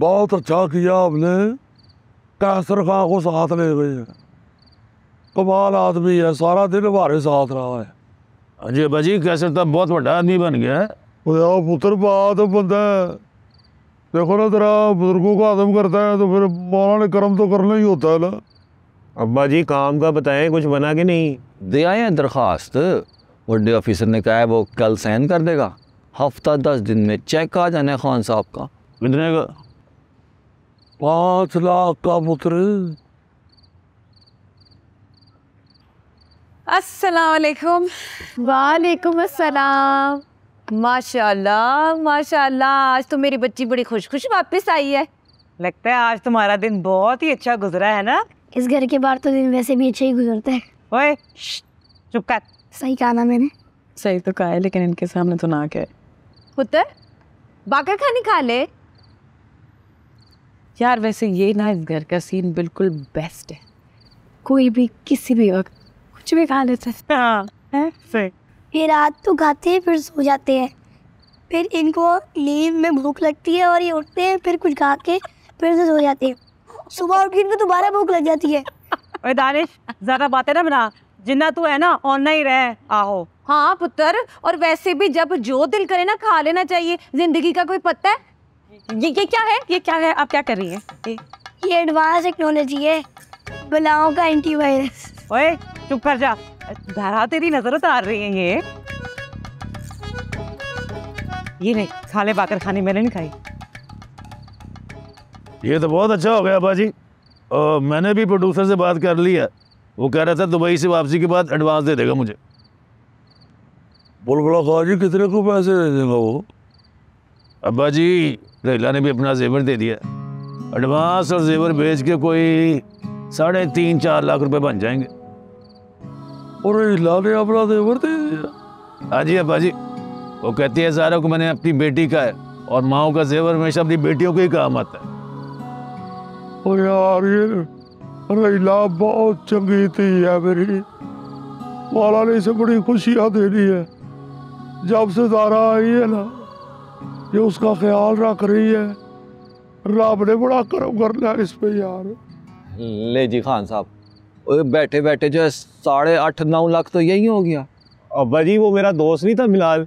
बहुत अच्छा किया आपने कैसर खां को साथ ले गए कमाल आदमी है सारा दिन हमारे साथ रहा है अजय भाजी जी कैसर तो बहुत बड़ा आदमी बन गया है पुत्र बात बंदा है देखो ना तेरा बुजुर्गों का आदम करता है तो फिर मौला ने कर्म तो करना ही होता है ना अब्बा जी काम का बताएं कुछ बना कि नहीं दे आए हैं दरख्वास्त वे ऑफिसर ने कहा है वो कल साइन कर देगा हफ्ता दस दिन में चेक आ जाना है खान साहब का कितने का पांच लाख का पुत्र अस्सलाम वालेकुम अस्सलाम माशाल्लाह माशाल्लाह आज तो मेरी बच्ची बड़ी खुश खुश वापस आई है लगता है आज तुम्हारा दिन बहुत ही अच्छा गुजरा है ना इस घर के बाहर तो दिन वैसे भी अच्छा ही गुजरता है ओए चुप कर सही कहा ना मैंने सही तो कहा है लेकिन इनके सामने तो ना कहे पुत्र बाकर खाने खा ले यार वैसे ये ना इस घर का सीन बिल्कुल बेस्ट है कोई भी किसी भी वक्त कुछ भी खा लेते हाँ, हैं ये रात तो खाते हैं फिर सो जाते हैं फिर इनको नींद में भूख लगती है और ये उठते हैं फिर कुछ खा के फिर से सो जाते हैं सुबह उठ के इनको दोबारा भूख लग जाती है अरे दानिश ज़्यादा बातें ना बना जिन्ना तू है ना ऑन ही रह आओ हाँ पुत्र और वैसे भी जब जो दिल करे ना खा लेना चाहिए जिंदगी का कोई पत्ता है ये ये क्या है ये क्या है आप क्या कर रही हैं ये एडवांस टेक्नोलॉजी है बलाओं का एंटीवायरस ओए चुप कर जा धारा तेरी नजर उतार रही है ये ये नहीं खाले बाकर खाने मैंने नहीं खाई ये तो बहुत अच्छा हो गया अबाजी और मैंने भी प्रोड्यूसर से बात कर ली है वो कह रहा था दुबई से वापसी के बाद एडवांस दे देगा मुझे बुलबुला खाजी कितने को पैसे दे देगा वो अब्बा जी रेला ने भी अपना जेवर दे दिया एडवांस और जेवर बेच के कोई साढ़े तीन चार लाख रुपए बन जाएंगे और रेला ने अपना जेवर दे दिया हाँ जी अब्बा जी वो कहती है सारा को मैंने अपनी बेटी का है और माओ का जेवर हमेशा अपनी बेटियों को ही काम आता है और यार ये रेला बहुत चंगी थी है मेरी माला ने इसे बड़ी खुशियाँ दे दी है जब से दारा आई है ना ये उसका ख्याल रख रही है रब ने बड़ा करम कर लिया इस पे यार ले जी खान साहब बैठे बैठे जो है साढ़े आठ नौ लाख तो यही हो गया अब्बा जी वो मेरा दोस्त नहीं था मिलाल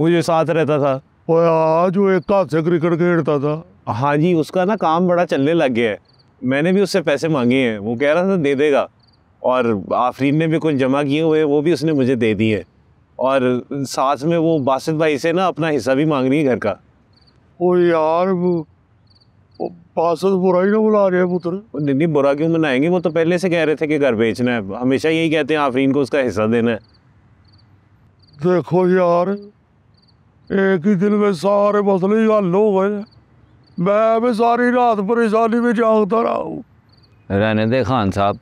वो जो साथ रहता था वो आज वो एक हाथ से क्रिकेट खेलता था हाँ जी उसका ना काम बड़ा चलने लग गया है मैंने भी उससे पैसे मांगे हैं वो कह रहा था दे देगा और आफरीन ने भी कुछ जमा किए हुए वो भी उसने मुझे दे दिए और साथ में वो बासित भाई से ना अपना हिस्सा भी मांग रही है घर का ओ यार वो बासित बुरा ही ना बुला रहे हैं पुत्र नहीं बुरा क्यों बनाएंगे वो तो पहले से कह रहे थे कि घर बेचना है हमेशा यही कहते हैं आफरीन को उसका हिस्सा देना है देखो यार एक ही दिन में सारे मसले हल हो गए मैं भी सारी रात परेशानी में जागता रहा हूँ रहने दे खान साहब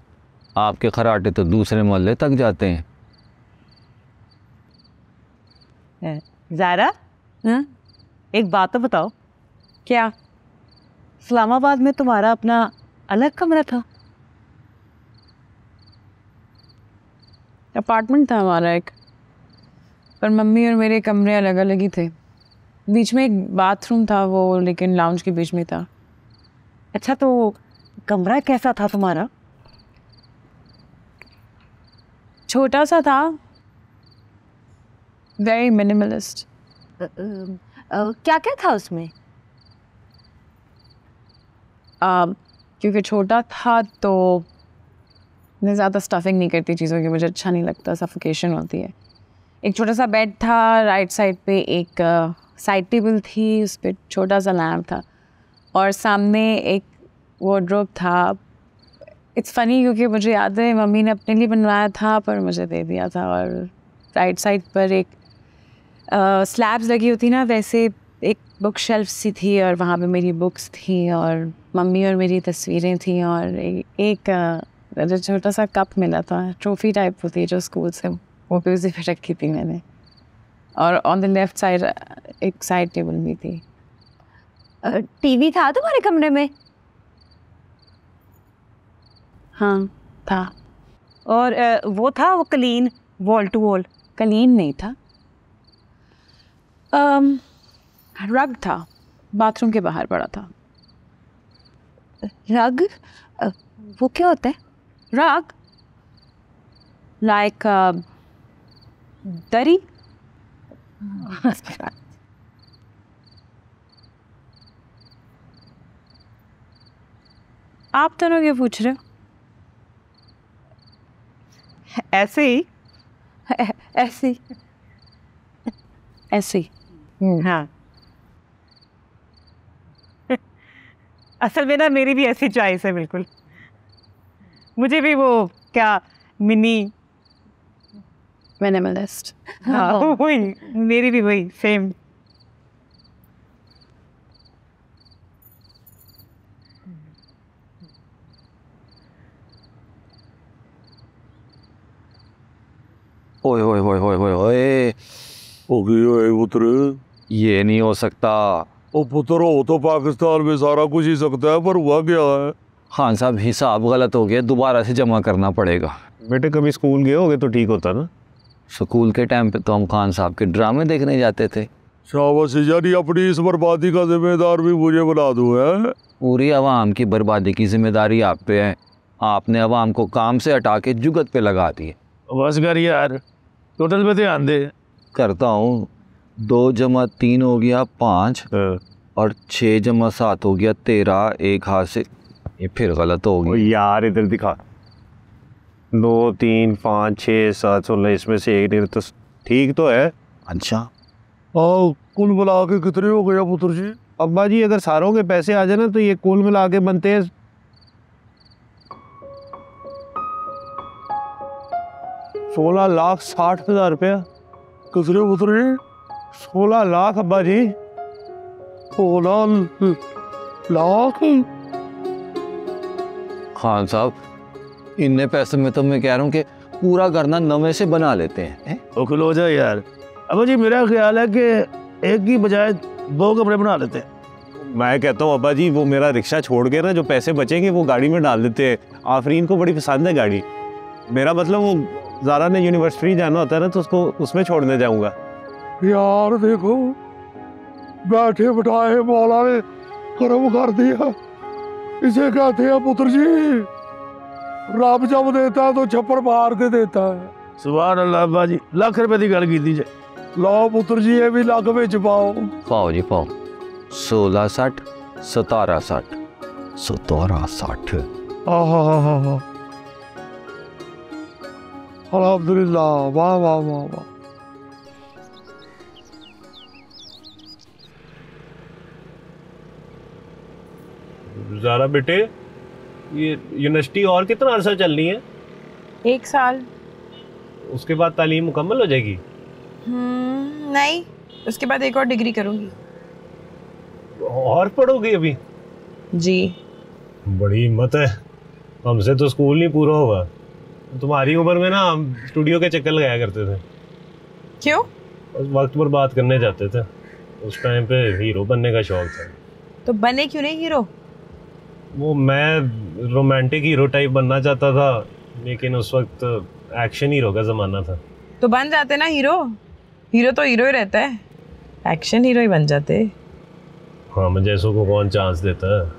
आपके खराटे तो दूसरे मोहल्ले तक जाते हैं ज़ारा हाँ? एक बात तो बताओ क्या इस्लामाबाद में तुम्हारा अपना अलग कमरा था अपार्टमेंट था हमारा एक पर मम्मी और मेरे कमरे अलग अलग ही थे बीच में एक बाथरूम था वो लेकिन लाउंज के बीच में था अच्छा तो कमरा कैसा था तुम्हारा छोटा सा था वेरी मिनिमलिस्ट क्या क्या था उसमें uh, क्योंकि छोटा था तो मैं ज़्यादा स्टफिंग नहीं करती चीज़ों की मुझे अच्छा नहीं लगता सफोकेशन होती है एक छोटा सा बेड था राइट साइड पे एक साइड uh, टेबल थी उस पर छोटा सा लैम्प था और सामने एक वार्ड्रोब था इट्स फनी क्योंकि मुझे याद है मम्मी ने अपने लिए बनवाया था पर मुझे दे दिया था और राइट साइड पर एक स्लैब्स लगी होती ना वैसे एक बुक शेल्फ सी थी और वहाँ पे मेरी बुक्स थी और मम्मी और मेरी तस्वीरें थी और ए, एक जो छोटा सा कप मिला था ट्रॉफी टाइप होती है जो स्कूल से वो भी उसे फिर रखी थी मैंने और ऑन द लेफ्ट साइड एक साइड टेबल भी थी टीवी था तुम्हारे कमरे में हाँ था और वो था वो clean wall to wall clean नहीं था रग था बाथरूम के बाहर पड़ा था रग वो क्या होता है रग लाइक दरी आप दोनों क्या पूछ रहे हो ऐसे ही ऐसे ही ऐसे ही हम्म। हाँ असल में ना मेरी भी ऐसी चॉइस है बिल्कुल मुझे भी वो क्या मिनी मिनिमलिस्ट हाँ, हाँ वही मेरी भी वही सेम ओए ओए ओए ओए ओए ओए ओए ओए ओए ये नहीं हो सकता ओ तो पुत्र हो तो पाकिस्तान में सारा कुछ ही सकता है पर हुआ क्या है खान साहब हिसाब गलत हो गया दोबारा से जमा करना पड़ेगा बेटे कभी स्कूल गए होगे तो ठीक होता ना स्कूल के टाइम पे तो हम खान साहब के ड्रामे देखने जाते थे शाबाश यानी अपनी इस बर्बादी का जिम्मेदार भी मुझे बना दो है पूरी आवाम की बर्बादी की जिम्मेदारी आप पे है आपने आवाम को काम से हटा के जुगत पे लगा दिए बस कर यार टोटल पे ध्यान दे करता हूँ दो जमा तीन हो गया पाँच हाँ। और छः जमा सात हो गया तेरह एक हाथ से ये फिर गलत हो गया यार इधर दिखा दो तीन पाँच छः सात सोलह इसमें से एक तो ठीक तो है अच्छा और कुल मिला के कितने हो गया पुत्र जी अब्बा जी अगर सारों के पैसे आ जाए ना तो ये कुल मिला के बनते हैं सोलह लाख साठ हज़ार रुपया कितने पुत्र जी सोलह लाख अब्बा जी सोलह लाख खान साहब इतने पैसे में तो मैं कह रहा हूँ कि पूरा करना नवे से बना लेते हैं ओखिल जा यार अबा जी मेरा ख्याल है कि एक की बजाय दो कपड़े बना लेते हैं मैं कहता हूँ अब्बा जी वो मेरा रिक्शा छोड़ के ना जो पैसे बचेंगे वो गाड़ी में डाल देते हैं आफरीन को बड़ी पसंद है गाड़ी मेरा मतलब वो जारा ने यूनिवर्सिटी जाना होता है ना तो उसको उसमें छोड़ने जाऊँगा यार देखो बैठे बिठाए मौला ने कर्म कर दिया इसे कहते हैं पुत्र जी रब जब देता है तो छप्पर मार के देता है सुभान अल्लाह अब्बा जी लख रुपए की गल की जे लाओ पुत्र जी ये भी लाख में पाओ पाओ जी पाओ सोलह साठ सतारा साठ सतारा साठ अलहमदुल्ला वाह वाह वाह वाह जारा बेटे ये यूनिवर्सिटी और कितना अरसा चलनी है एक साल उसके बाद तालीम मुकम्मल हो जाएगी हम्म, नहीं उसके बाद एक और डिग्री करूंगी और पढ़ोगी अभी जी बड़ी हिम्मत है हमसे तो स्कूल नहीं पूरा होगा तुम्हारी उम्र में ना हम स्टूडियो के चक्कर लगाया करते थे क्यों वक्त पर बात करने जाते थे उस टाइम पे हीरो बनने का शौक था तो बने क्यों नहीं हीरो वो मैं रोमांटिक हीरो टाइप बनना चाहता था लेकिन उस वक्त एक्शन हीरो का ज़माना था तो बन जाते ना हीरो हीरो तो हीरो ही रहता है एक्शन हीरो ही बन जाते हाँ मुझे ऐसो को कौन चांस देता है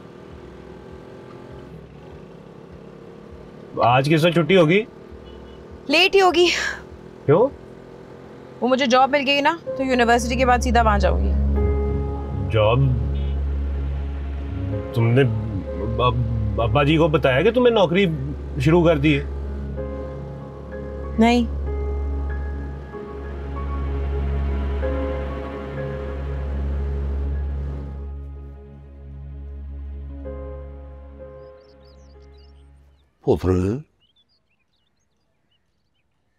आज किससे छुट्टी होगी लेट ही होगी क्यों वो मुझे जॉब मिल गई ना तो यूनिवर्सिटी के बाद सीधा वहां जाऊंगी जॉब तुमने अब्बा जी को बताया कि तुमने नौकरी शुरू कर दी है नहीं पुत्र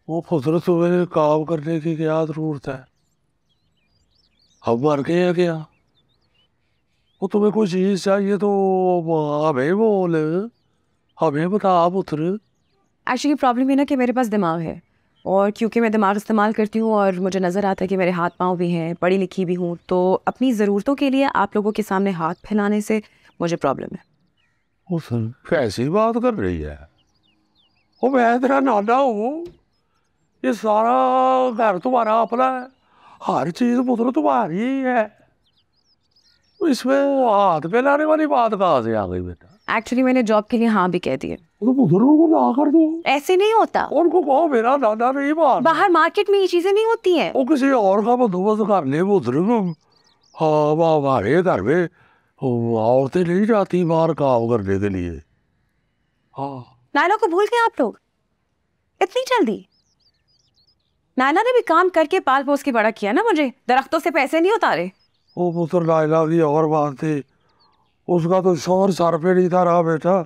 वो पुत्र तुम्हें काम करने की क्या जरूरत है हम मर गए हैं क्या वो तुम्हें कोई चीज़ चाहिए तो हमें बोल हमें बता आप उतर एक्चुअली प्रॉब्लम है ना कि मेरे पास दिमाग है और क्योंकि मैं दिमाग इस्तेमाल करती हूँ और मुझे नज़र आता है कि मेरे हाथ पाँव भी हैं पढ़ी लिखी भी हूँ तो अपनी ज़रूरतों के लिए आप लोगों के सामने हाथ फैलाने से मुझे प्रॉब्लम है ओ सर कैसी बात कर रही है ओ मैं तेरा नाना हूँ ये सारा घर तुम्हारा अपना है हर चीज़ मुद्र तुम्हारी ही है तो इसमें हाथ तो पे लाने वाली बात कहाँ से आ गई बेटा एक्चुअली मैंने जॉब के लिए हाँ भी कह दिए तो कर दो ऐसे नहीं होता उनको कहो मेरा दादा नहीं बात बाहर मार्केट में ये चीजें नहीं होती हैं वो किसी और का बंदोबस्त कर ले वो हाँ हमारे घर में औरतें नहीं जाती बाहर काम करने के लिए हाँ नाना को भूल गए आप लोग इतनी जल्दी नाना ने भी काम करके पाल पोस के बड़ा किया ना मुझे दरख्तों से पैसे नहीं उतारे वो पुत्र लाइला की और बात थी उसका तो शोर सर पे नहीं था रहा बेटा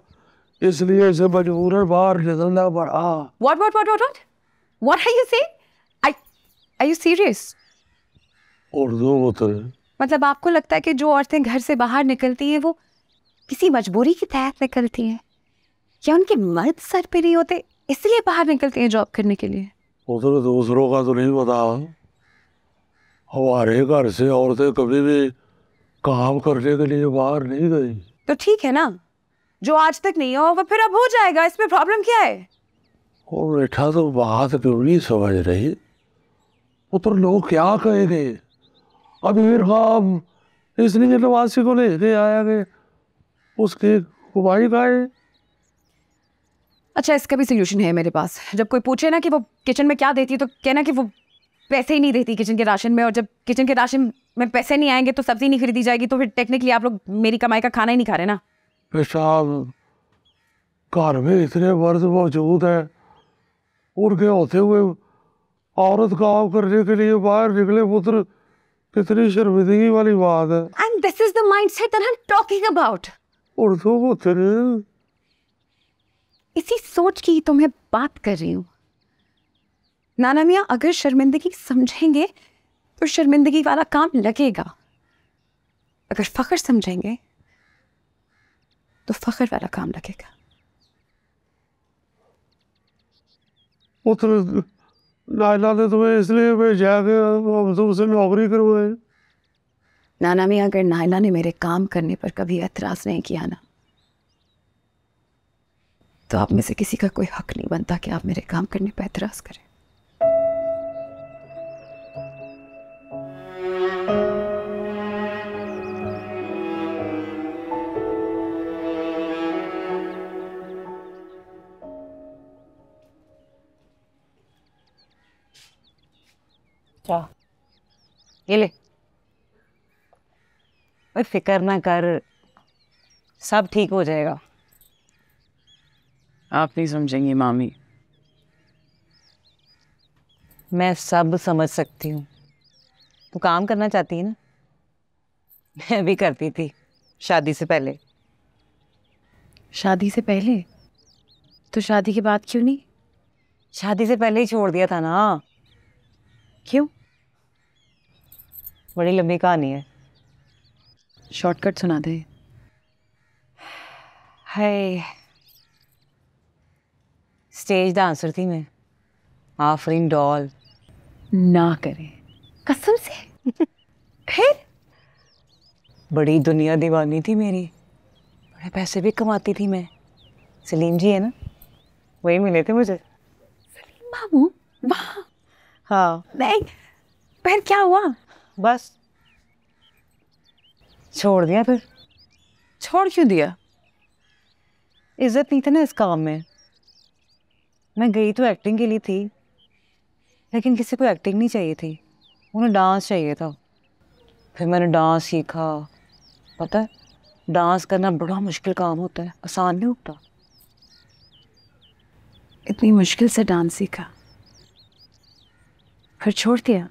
इसलिए इसे मजबूरन बाहर निकलना पड़ा what what what what what are you say I are you serious Urdu पुत्र मतलब आपको लगता है कि जो औरतें घर से बाहर निकलती हैं वो किसी मजबूरी के तहत निकलती हैं क्या उनके मर्द सर पे नहीं होते इसलिए बाहर निकलती हैं जॉब करने के लिए दूसरों का तो नहीं पता हमारे घर से औरतें कभी भी काम करने के लिए बाहर नहीं गई तो ठीक है ना जो आज तक नहीं हो वो फिर अब हो जाएगा इसमें प्रॉब्लम क्या है और बेटा तो बात क्यों तो नहीं समझ रही वो तो लोग क्या कहेंगे अभी फिर हम इसलिए नवासी को लेके आया गए उसके कुमारी का अच्छा इसका भी सोल्यूशन है मेरे पास जब कोई पूछे ना कि वो किचन में क्या देती है तो कहना कि वो पैसे ही नहीं रहती किचन के राशन में और जब किचन के राशन में पैसे नहीं आएंगे तो सब्जी नहीं खरीदी जाएगी तो फिर टेक्निकली आप लोग मेरी कमाई का खाना ही नहीं खा रहे ना साहब घर में इतने वर्ष मौजूद है उनके होते हुए औरत काम करने के लिए बाहर निकले पुत्र कितनी शर्मिंदगी वाली बात है and this is the mindset that I am talking about Urdu तेरे इसी सोच की तो मैं बात कर रही हूँ नाना मियाँ अगर शर्मिंदगी समझेंगे तो शर्मिंदगी वाला काम लगेगा अगर फ़ख्र समझेंगे तो फ़ख्र वाला काम लगेगा वो नायला ने तुम्हें इसलिए भेजा तुमसे नौकरी करवाए नाना मियाँ अगर नायला ने मेरे काम करने पर कभी एतराज़ नहीं किया ना तो आप में से किसी का कोई हक नहीं बनता कि आप मेरे काम करने पर एतराज़ करें ये ले फिक्र ना कर सब ठीक हो जाएगा आप नहीं समझेंगी मामी मैं सब समझ सकती हूँ तू काम करना चाहती है ना मैं भी करती थी शादी से पहले शादी से पहले तो शादी के बाद क्यों नहीं शादी से पहले ही छोड़ दिया था ना क्यों बड़ी लंबी कहानी है शॉर्टकट सुना दे हाय स्टेज डांसर थी मैं आफरीन डॉल ना करे कसम से फिर बड़ी दुनिया दीवानी थी मेरी बड़े पैसे भी कमाती थी मैं सलीम जी है ना वही मिले थे मुझे सलीम बाबू वाह हाँ नहीं फिर क्या हुआ बस छोड़ दिया फिर छोड़ क्यों दिया इज्जत नहीं थी ना इस काम में मैं गई तो एक्टिंग के लिए थी लेकिन किसी को एक्टिंग नहीं चाहिए थी उन्हें डांस चाहिए था फिर मैंने डांस सीखा पता है डांस करना बड़ा मुश्किल काम होता है आसान नहीं होता इतनी मुश्किल से डांस सीखा फिर छोड़ दिया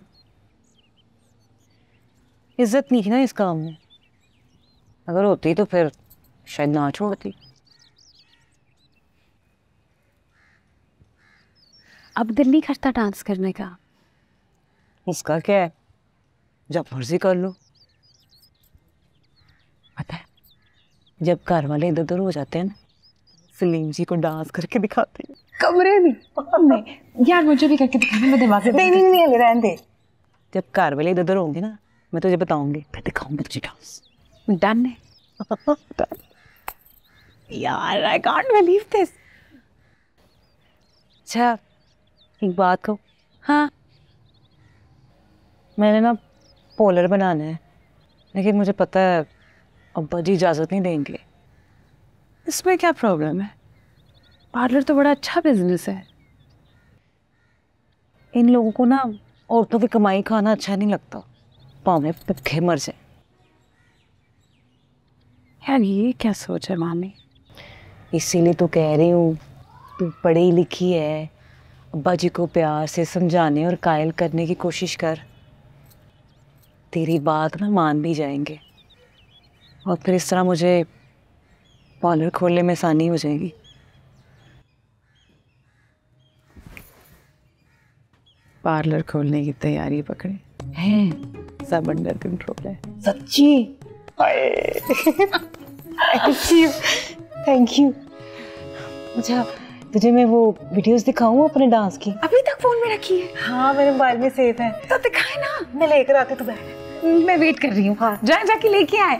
इज्जत नहीं थी ना इस काम में अगर होती तो फिर शायद ना छोड़ती अच्छा अब दिल नहीं करता डांस करने का उसका क्या है जब मर्जी कर लो पता है जब घर वाले इधर उधर हो जाते हैं ना सलीम जी को डांस करके दिखाते हैं कमरे में नहीं यार मुझे भी करके दिखाने में दरवाजे नहीं नहीं नहीं रहने दे जब घर वाले इधर उधर होंगे ना मैं तुझे बताऊंगी मैं दिखाऊंगी तुझे डांस डन है यार आई कांट बिलीव दिस अच्छा एक बात कहो हाँ मैंने ना पोलर बनाना है लेकिन मुझे पता है अब्बा जी इजाज़त नहीं देंगे इसमें क्या प्रॉब्लम है पार्लर तो बड़ा अच्छा बिजनेस है इन लोगों को ना औरतों की कमाई खाना अच्छा नहीं लगता पाँव में मर जाए यार ये क्या सोच है मामी इसीलिए तो कह रही हूँ तू पढ़ी लिखी है अब्बा जी को प्यार से समझाने और कायल करने की कोशिश कर तेरी बात ना मान भी जाएंगे और फिर इस तरह मुझे पॉलर खोलने में आसानी हो जाएगी पार्लर खोलने की तैयारी पकड़े हैं सब अंडर कंट्रोल है सच्ची थैंक यू थैंक यू अच्छा तुझे मैं वो वीडियोस दिखाऊं अपने डांस की अभी तक फोन में रखी है हाँ मेरे मोबाइल में सेव है तो दिखाए ना मैं लेकर आती तुम्हें मैं वेट कर रही हूँ हाँ जा जाके लेके आए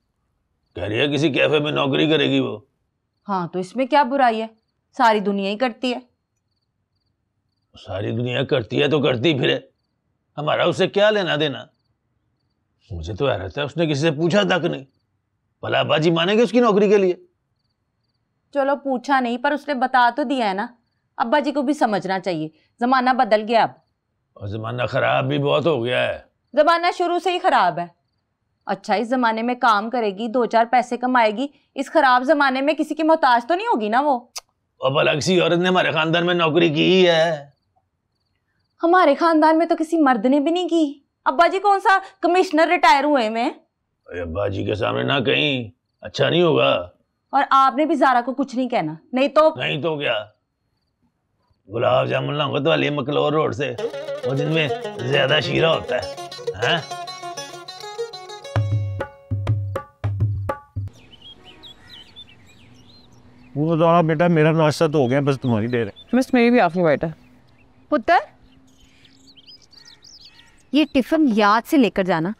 कह रही है किसी कैफे में नौकरी करेगी वो हाँ तो इसमें क्या बुराई है सारी दुनिया ही करती है सारी दुनिया करती है तो करती फिर हमारा उसे क्या लेना देना मुझे तो हैरत है उसने किसी से पूछा तक नहीं भला बाजी मानेंगे उसकी नौकरी के लिए चलो पूछा नहीं पर उसने बता तो दिया है ना अब्बा जी को भी समझना चाहिए जमाना बदल गया अब और जमाना खराब भी बहुत हो गया है जमाना शुरू से ही खराब है अच्छा इस ज़माने में काम करेगी दो चार पैसे कमाएगी इस ख़राब ज़माने में किसी की मोहताज तो नहीं होगी ना वो अब अलग सी औरत ने हमारे ख़ानदान में नौकरी की है हमारे ख़ानदान में तो किसी मर्द ने भी नहीं की अब्बा जी कौन सा कमिश्नर रिटायर हुए में अब्बा जी के सामने ना कहीं अच्छा नहीं होगा और आपने भी जारा को कुछ नहीं कहना नहीं तो नहीं तो क्या गुलाब जामुन लाऊंगा तो अली मकलोर रोड से वो दिन में ज्यादा शीरा होता है, है? वो तो आप बेटा मेरा नाश्ता तो हो गया बस तुम्हारी देर है तो मिस मेरी भी आपने बैठा पुत्र ये टिफिन याद से लेकर जाना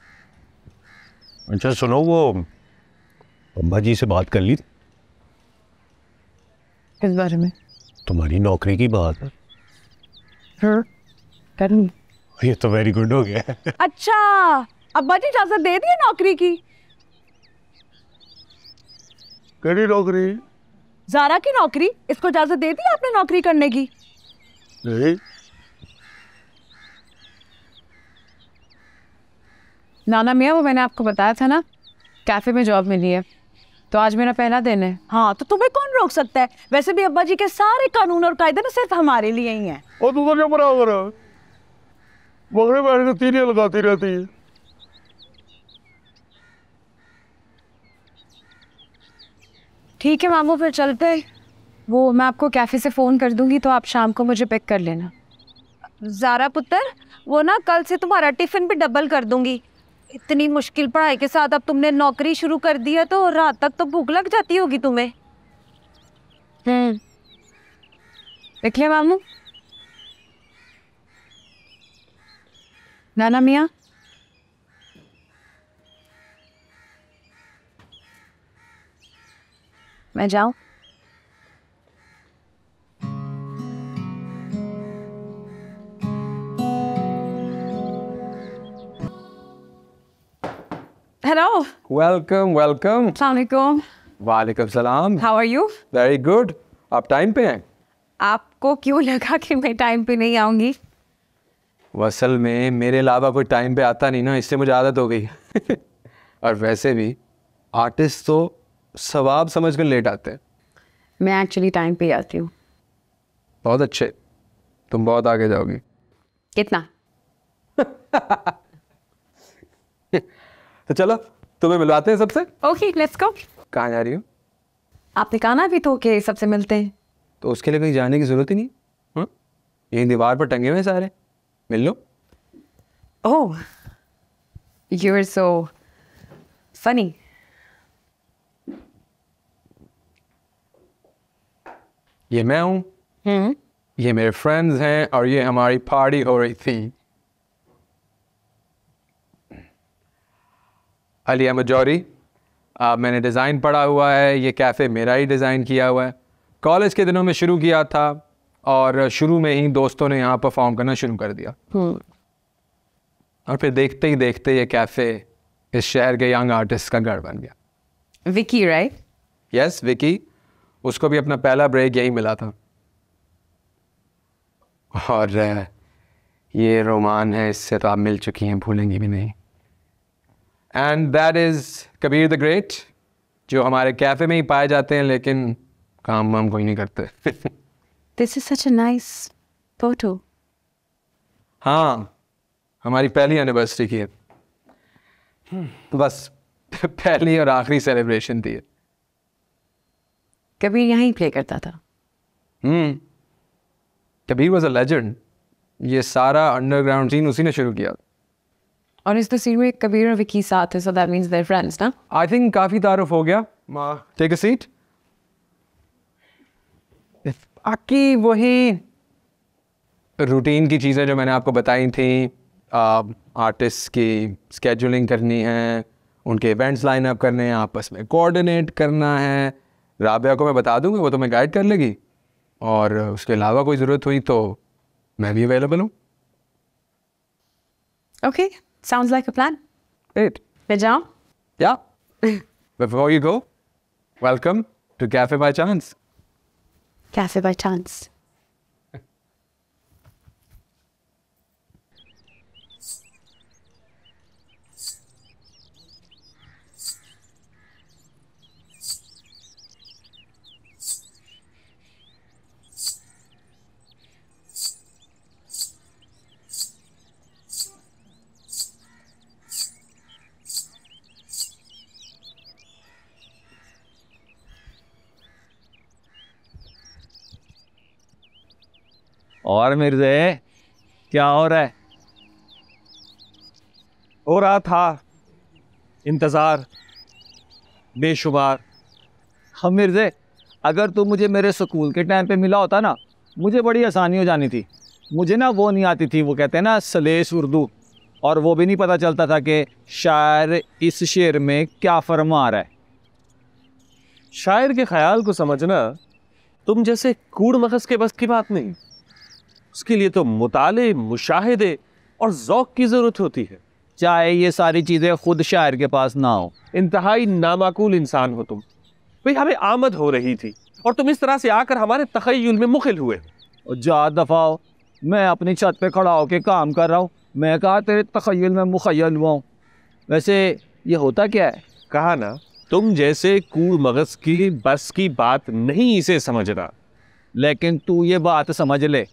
अच्छा सुनो वो अम्बा जी से बात कर ली किस बारे में तुम्हारी नौकरी की बात है हाँ, ये तो वेरी गुड हो गया अच्छा अब्बा जी इजाजत दे दी नौकरी की कड़ी नौकरी जारा की नौकरी इसको इजाजत दे दी आपने नौकरी करने की नहीं नाना मियाँ वो मैंने आपको बताया था ना कैफे में जॉब मिली है तो आज मेरा पहला दिन है हाँ तो तुम्हें कौन रोक सकता है वैसे भी अब्बा जी के सारे कानून और कायदे ना सिर्फ हमारे लिए ही हैं और तू तो क्या बराबर है बकरे बैठ के तीलियाँ लगाती रहती है ठीक है मामू फिर चलते वो मैं आपको कैफ़े से फ़ोन कर दूंगी तो आप शाम को मुझे पिक कर लेना ज़ारा पुत्र वो ना कल से तुम्हारा टिफ़िन भी डबल कर दूंगी इतनी मुश्किल पढ़ाई के साथ अब तुमने नौकरी शुरू कर दी है तो रात तक तो भूख लग जाती होगी तुम्हें हम्म। देखिए मामू नाना मियाँ मैं जाऊं हेलो वेलकम वेलकम सलामकुम वालेकुम सलाम how are you very good आप टाइम पे हैं आपको क्यों लगा कि मैं टाइम पे नहीं आऊंगी वसल में मेरे अलावा कोई टाइम पे आता नहीं ना इससे मुझे आदत हो गई और वैसे भी आर्टिस्ट तो सवाब समझ कर लेट आते हैं मैं एक्चुअली टाइम पे आती हूँ बहुत अच्छे तुम बहुत आगे जाओगी कितना तो चलो तुम्हें मिलवाते हैं सबसे ओके लेट्स गो कहाँ जा रही हो आपने कहा ना अभी तो के सबसे मिलते हैं तो उसके लिए कहीं जाने की जरूरत ही नहीं हुँ? हम्म? यही दीवार पर टंगे हुए हैं सारे मिल लो oh you are so funny ये मैं हूँ हम्म। ये मेरे फ्रेंड्स हैं और ये हमारी पार्टी हो रही थी अली अहमद जौहरी मैंने डिज़ाइन पढ़ा हुआ है ये कैफ़े मेरा ही डिज़ाइन किया हुआ है कॉलेज के दिनों में शुरू किया था और शुरू में ही दोस्तों ने यहाँ परफॉर्म करना शुरू कर दिया हम्म। और फिर देखते ही देखते ये कैफ़े इस शहर के यंग आर्टिस्ट का घर बन गया विकी राइट यस विकी उसको भी अपना पहला ब्रेक यही मिला था और ये रोमान है इससे तो आप मिल चुकी हैं भूलेंगे भी नहीं and that is Kabir the great जो हमारे कैफ़े में ही पाए जाते हैं लेकिन काम वाम कोई नहीं करते this is such nice photo हाँ हमारी पहली एनिवर्सरी की है hmm, बस पहली और आखिरी सेलिब्रेशन थी है कबीर यहाँ ही प्ले करता था कबीर वॉज अ लेजेंड ये सारा अंडरग्राउंड सीन उसी ने शुरू किया और इस तस्वीर तो में कबीर और विकी साथ है so that means there friends ना आई थिंक काफी तारुफ हो गया मां टेक अ सीट बाकी वही रूटीन की चीज़ें जो मैंने आपको बताई थी आर्टिस्ट की स्केड्यूलिंग करनी है उनके इवेंट्स लाइन अप करने हैं आपस में कोऑर्डिनेट करना है राबिया को मैं बता दूंगी वो तो मैं गाइड कर लेगी और उसके अलावा कोई ज़रूरत हुई तो मैं भी अवेलेबल हूँ okay sounds like a plan मैं जाऊँ या before you go welcome to cafe by chance cafe by chance और मिर्जे क्या हो रहा है हो रहा था इंतज़ार बेशुमार हम मिर्जे अगर तुम मुझे मेरे स्कूल के टाइम पे मिला होता ना मुझे बड़ी आसानी हो जानी थी मुझे ना वो नहीं आती थी वो कहते हैं ना सलेस उर्दू और वो भी नहीं पता चलता था कि शायर इस शेर में क्या फरमा रहा है शायर के ख्याल को समझना तुम जैसे कूड़ मखस के बस की बात नहीं उसके लिए तो मुताले मुशाहदे और ओक़ की ज़रूरत होती है चाहे ये सारी चीज़ें ख़ुद शायर के पास ना हो इंतहाई नामाकूल इंसान हो तुम भाई हमें आमद हो रही थी और तुम इस तरह से आकर हमारे तखयल में मुखिल हुए और जा दफ़ा हो मैं अपनी छत पे खड़ा होकर काम कर रहा हूँ मैं कहा तेरे तखयल में मुखयल हुआ हूँ वैसे ये होता क्या है कहा ना तुम जैसे कूड़ मगज़ की बस की बात नहीं इसे समझ रहा लेकिन तू ये बात समझ ले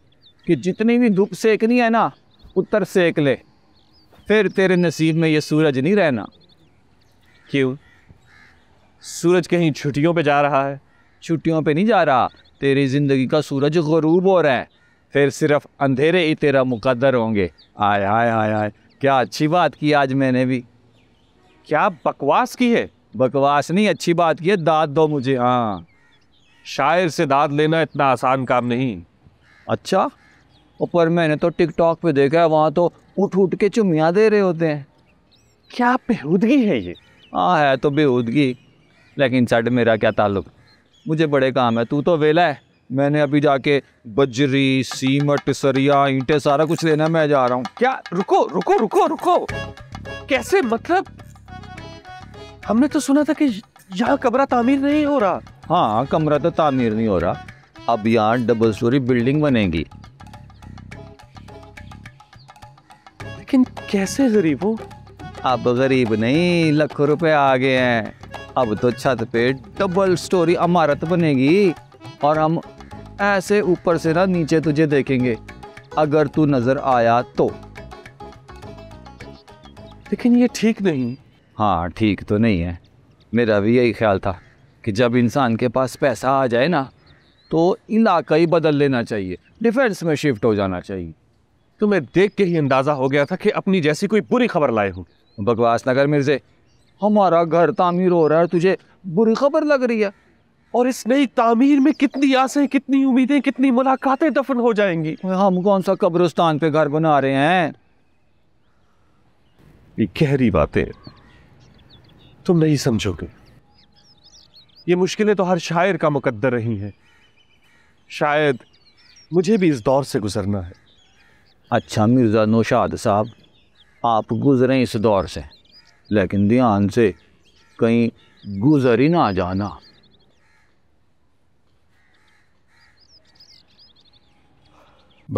कि जितनी भी धूप सेकनी है ना उत्तर सेक ले फिर तेरे नसीब में ये सूरज नहीं रहना क्यों सूरज कहीं छुट्टियों पे जा रहा है छुट्टियों पे नहीं जा रहा तेरी ज़िंदगी का सूरज गरूब हो रहा है फिर सिर्फ अंधेरे ही तेरा मुकद्दर होंगे आय आय आय आय क्या अच्छी बात की आज मैंने भी क्या बकवास की है बकवास नहीं अच्छी बात की है दाद दो मुझे हाँ शायर से दाद लेना इतना आसान काम नहीं अच्छा ऊपर मैंने तो टिकटॉक पे देखा है वहाँ तो उठ उठ के चुमिया दे रहे होते हैं क्या बेहूदगी है ये हाँ है तो बेहूदगी लेकिन सड मेरा क्या ताल्लुक मुझे बड़े काम है तू तो वेला है मैंने अभी जाके बजरी सीमट सरिया ईंटे सारा कुछ लेना मैं जा रहा हूँ क्या रुको रुको रुको रुको कैसे मतलब हमने तो सुना था कि यहाँ कमरा तामीर नहीं हो रहा हाँ कमरा तो तामीर नहीं हो रहा अब यहाँ डबल स्टोरी बिल्डिंग बनेगी लेकिन कैसे गरीब हो अब गरीब नहीं लाखों रुपए आ गए हैं अब तो छत पे डबल स्टोरी इमारत बनेगी और हम ऐसे ऊपर से ना नीचे तुझे देखेंगे अगर तू नजर आया तो लेकिन ये ठीक नहीं हाँ ठीक तो नहीं है मेरा भी यही ख्याल था कि जब इंसान के पास पैसा आ जाए ना तो इलाका ही बदल लेना चाहिए डिफेंस में शिफ्ट हो जाना चाहिए तुम्हें देख के ही अंदाज़ा हो गया था कि अपनी जैसी कोई बुरी खबर लाए हो बकवास नगर मिर्जे हमारा घर तामीर हो रहा है तुझे बुरी खबर लग रही है और इस नई तामीर में कितनी आसें कितनी उम्मीदें कितनी मुलाकातें दफन हो जाएंगी हम कौन सा कब्रिस्तान पे घर बना रहे हैं ये गहरी बातें तुम नहीं समझोगे ये मुश्किलें तो हर शायर का मुकद्दर रही हैं शायद मुझे भी इस दौर से गुजरना है अच्छा मिर्ज़ा नौशाद साहब आप गुज़रें इस दौर से लेकिन ध्यान से कहीं गुज़र ही ना जाना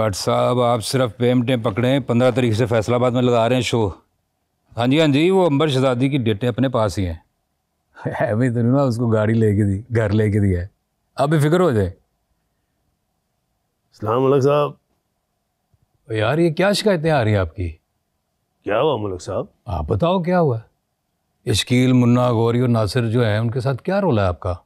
बट साहब आप सिर्फ पेमेंटें पकड़े पंद्रह तारीख से फैसलाबाद में लगा रहे हैं शो हाँ जी हाँ जी वो अंबर शहजादी की डेटें अपने पास ही हैं है भी तो ना उसको गाड़ी लेके दी घर लेके दिया है अभी फिक्र हो जाए सलाम अलग साहब यार ये क्या शिकायतें आ रही हैं आपकी क्या हुआ मुलक साहब आप बताओ क्या हुआ इश्कील मुन्ना गौरी और नासिर जो है उनके साथ क्या रोल है आपका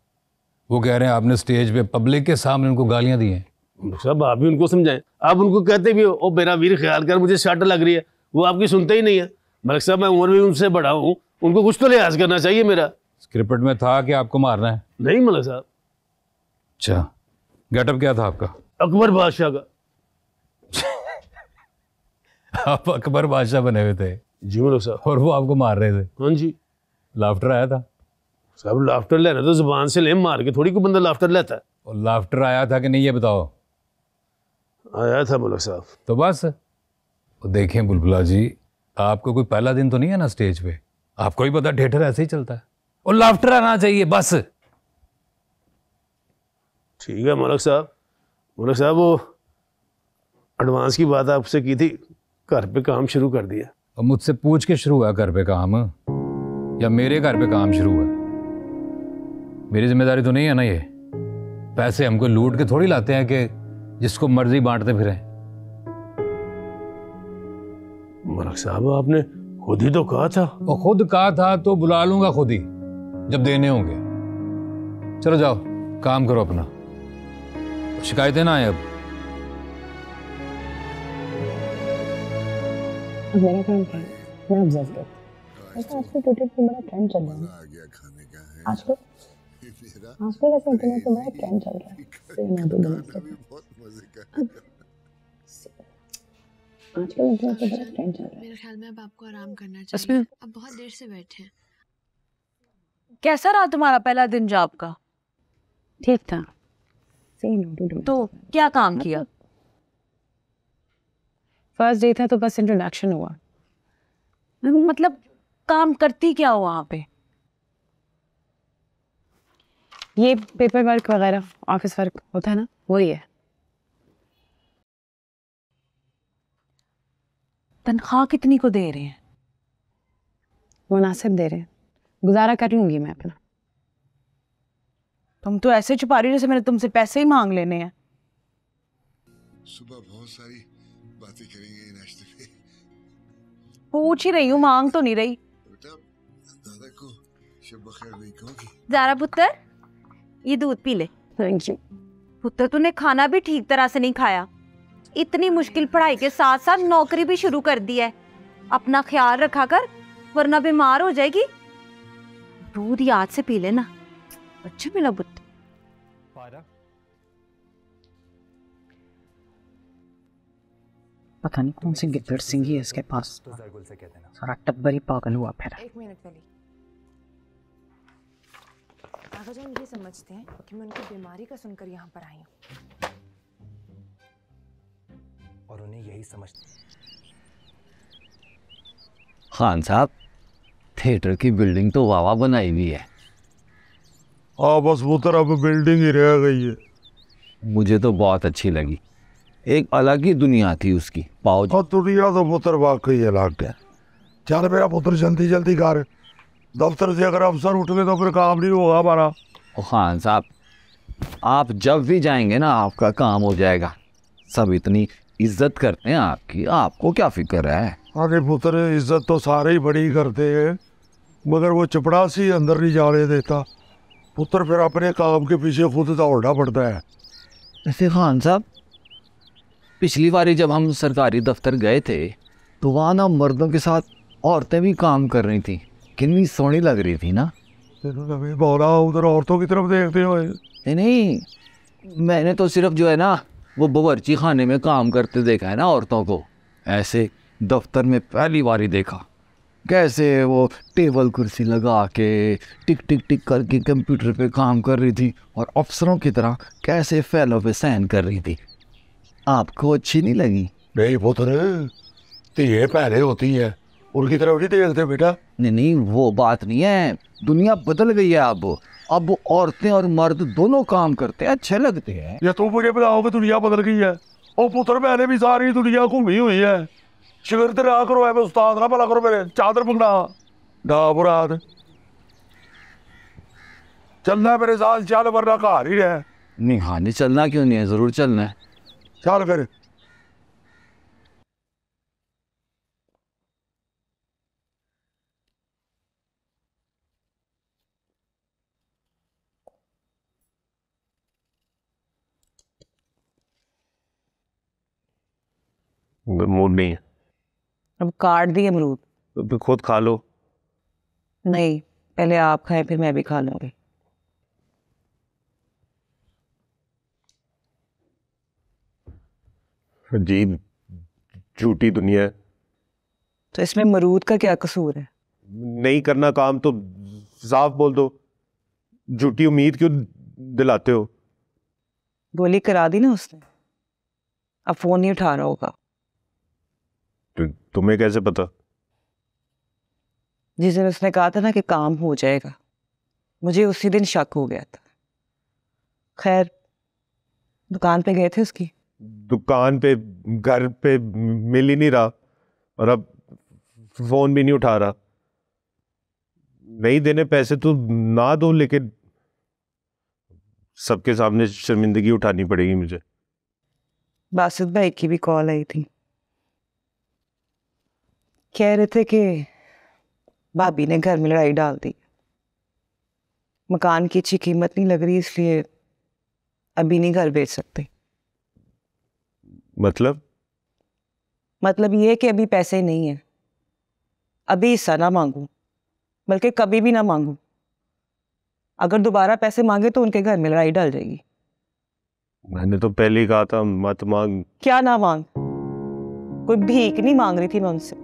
वो कह रहे हैं आपने स्टेज पे पब्लिक के सामने उनको गालियां दी हैं साहब आप भी उनको समझाएं आप उनको कहते भी हो ओ मेरा वीर ख्याल कर मुझे शर्ट लग रही है वो आपकी सुनते ही नहीं है मलिक साहब मैं उम्र भी उनसे बड़ा हूँ उनको कुछ तो लिहाज करना चाहिए मेरा स्क्रिप्ट में था कि आपको मारना है नहीं मलिक साहब अच्छा गेटअप क्या था आपका अकबर बादशाह का आप अकबर बादशाह बने हुए थे जी मतलब साहब और वो आपको मार रहे थे हाँ जी लाफ्टर आया था साहब लाफ्टर लेना तो जबान से ले मार के थोड़ी को बंदा लाफ्टर लेता है और लाफ्टर आया था कि नहीं ये बताओ आया था मुलक साहब तो बस देखें बुलबुला जी आपको कोई पहला दिन तो नहीं है ना स्टेज पे आपको ही पता थिएटर ऐसे ही चलता है और लाफ्टर आना चाहिए बस ठीक है मलक साहब मलक साहब वो एडवांस की बात आपसे की थी घर पे काम शुरू कर दिया और मुझसे पूछ के शुरू हुआ घर पे काम या मेरे घर पे काम शुरू हुआ मेरी जिम्मेदारी तो नहीं है ना ये पैसे हमको लूट के थोड़ी लाते हैं कि जिसको मर्जी बांटते फिर मलक साहब आपने खुद ही तो कहा था और खुद कहा था तो बुला लूंगा खुद ही जब देने होंगे चलो जाओ काम करो अपना शिकायतें ना आए अब अब मेरा काम क्या है मैं ऑब्जर्व करती हूँ आजकल ट्विटर पे मेरा ट्रेंड चल रहा है आजकल आजकल ऐसे इंटरनेट पे मेरा ट्रेंड चल रहा है सेना भी बहुत आजकल इंटरनेट पे बड़ा ट्रेंड चल रहा है मेरे ख्याल में अब आपको आराम करना चाहिए अब बहुत देर से बैठे हैं कैसा रहा तुम्हारा पहला दिन जॉब का ठीक था तो क्या काम किया फर्स्ट डे था तो बस इंट्रोडक्शन हुआ मतलब काम करती क्या हो वहाँ पे ये पेपर वर्क वगैरह ऑफिस वर्क होता है ना वही है तनख्वाह कितनी को दे रहे हैं मुनासिब दे रहे हैं गुजारा कर लूंगी मैं अपना तुम तो ऐसे छुपा रही हो जैसे मैंने तुमसे पैसे ही मांग लेने हैं सुबह बहुत सारी बातें करेंगे नाश्ते तो पे पूछ ही रही हूँ मांग तो नहीं रही दादा को शब जारा पुत्र ये दूध पी ले पुत्र तूने खाना भी ठीक तरह से नहीं खाया इतनी मुश्किल पढ़ाई के साथ साथ नौकरी भी शुरू कर दी है अपना ख्याल रखा कर वरना बीमार हो जाएगी दूध याद से पी लेना अच्छा मिला पुत्र बुत पता नहीं कौन सी गिद्ध सिंह ही है इसके पास सारा टब्बर ही पागल हुआ फिर जान ये समझते हैं कि मैं उनकी बीमारी का सुनकर यहाँ पर आई हूँ और उन्हें यही समझ खान साहब थिएटर की बिल्डिंग तो वावा बनाई हुई है हाँ बस वो तरफ बिल्डिंग ही रह गई है मुझे तो बहुत अच्छी लगी एक अलग ही दुनिया थी उसकी पाओ और दुनिया तो पुत्र वाकई अलग है चल मेरा पुत्र जल्दी जल्दी कर दफ्तर से अगर अफसर उठ गए तो फिर काम नहीं होगा हमारा खान साहब आप जब भी जाएंगे ना आपका काम हो जाएगा सब इतनी इज्जत करते हैं आपकी आपको क्या फिक्र है अरे पुत्र इज्जत तो सारे ही बड़ी करते हैं मगर वो चपड़ासी अंदर नहीं जाने देता पुत्र फिर अपने काम के पीछे खुद दौड़ना पड़ता है ऐसे खान साहब पिछली बारी जब हम सरकारी दफ्तर गए थे तो वहाँ ना मर्दों के साथ औरतें भी काम कर रही थी कितनी सोनी लग रही थी ना बोला उधर औरतों की तरफ देखते हो नहीं नहीं मैंने तो सिर्फ जो है ना वो बवरची खाने में काम करते देखा है ना औरतों को ऐसे दफ्तर में पहली बारी देखा कैसे वो टेबल कुर्सी लगा के टिक टिक टिक करके कंप्यूटर पे काम कर रही थी और अफसरों की तरह कैसे फैलों पे सहन कर रही थी आपको अच्छी नहीं लगी नहीं पुत्र तो ये पहले होती है उनकी तरफ नहीं देखते बेटा नहीं नहीं वो बात नहीं है दुनिया बदल गई है अब अब औरतें और मर्द दोनों काम करते हैं अच्छे लगते हैं या तुम मुझे बताओ कि दुनिया बदल गई है और पुत्र मैंने भी सारी दुनिया घूमी हुई है शिविर ना करो है उस्ताद ना भला करो मेरे चादर मंगना ना बुराद चलना है मेरे साथ चल वरना घर ही रहे नहीं हाँ नहीं चलना क्यों नहीं है जरूर चलना है चल फिर मूड नहीं है अब काट दिए अमरूद खुद खा लो नहीं पहले आप खाएं फिर मैं भी खा लूंगी अजीब झूठी दुनिया तो इसमें मरूद का क्या कसूर है नहीं करना काम तो साफ बोल दो झूठी उम्मीद क्यों दिलाते हो गोली करा दी ना उसने अब फोन नहीं उठा रहा होगा तु, तुम्हें कैसे पता जिस दिन उसने कहा था ना कि काम हो जाएगा मुझे उसी दिन शक हो गया था खैर दुकान पे गए थे उसकी दुकान पे घर पे मिल ही नहीं रहा और अब फ़ोन भी नहीं उठा रहा नहीं देने पैसे तो ना दो लेकिन सबके सामने शर्मिंदगी उठानी पड़ेगी मुझे बासित भाई की भी कॉल आई थी कह रहे थे कि भाभी ने घर में लड़ाई डाल दी मकान की अच्छी कीमत नहीं लग रही इसलिए अभी नहीं घर बेच सकते मतलब मतलब ये कि अभी पैसे नहीं है अभी हिस्सा ना मांगू बल्कि कभी भी ना मांगू अगर दोबारा पैसे मांगे तो उनके घर में लड़ाई डाल जाएगी मैंने तो पहले ही कहा था मत मांग क्या ना मांग कोई भीख नहीं मांग रही थी मैं उनसे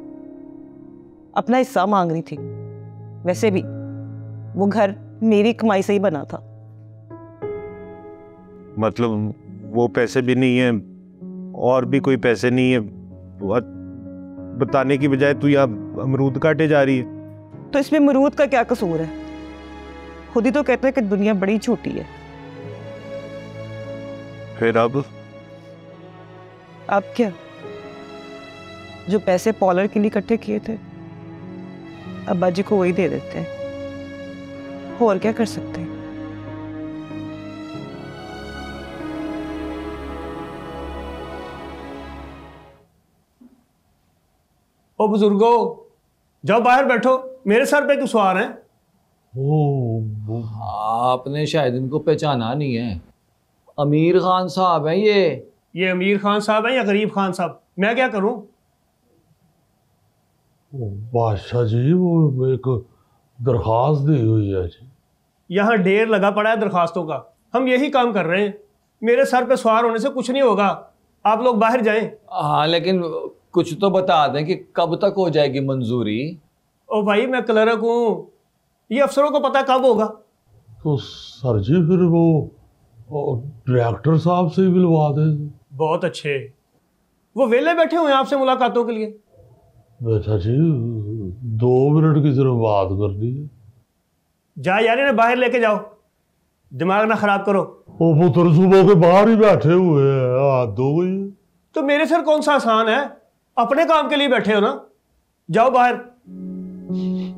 अपना हिस्सा मांग रही थी वैसे भी वो घर मेरी कमाई से ही बना था मतलब वो पैसे भी नहीं है और भी कोई पैसे नहीं है बताने की बजाय तू यहाँ अमरूद काटे जा रही है तो इसमें अमरूद का क्या कसूर है खुद ही तो कहते हैं कि दुनिया बड़ी छोटी है फिर अब अब क्या जो पैसे पॉलर के लिए इकट्ठे किए थे अब्बा जी को वही दे देते हैं और क्या कर सकते हैं ओ बुजुर्गो जाओ बाहर बैठो मेरे सर पे कुशवार हैं ओ आपने शायद इनको पहचाना नहीं है अमीर खान साहब हैं ये ये अमीर खान साहब हैं या गरीब खान साहब मैं क्या करूं बादशाह जी वो एक दरखास्त दी हुई है जी यहाँ ढेर लगा पड़ा है दरखास्तों का हम यही काम कर रहे हैं मेरे सर पे सवार होने से कुछ नहीं होगा आप लोग बाहर जाएं हाँ लेकिन कुछ तो बता दें कि कब तक हो जाएगी मंजूरी ओ भाई मैं क्लर्क हूं ये अफसरों को पता कब होगा तो सर जी फिर वो डायरेक्टर साहब से ही मिलवा दे बहुत अच्छे वो वेले बैठे हुए आपसे मुलाकातों के लिए बेटा जी दो मिनट की जरूरत बात कर दी जा यार इन्हें बाहर लेके जाओ दिमाग ना खराब करो वो पुत्र सुबह के बाहर ही बैठे हुए हैं हाथ दो गई तो मेरे सर कौन सा आसान है अपने काम के लिए बैठे हो ना जाओ बाहर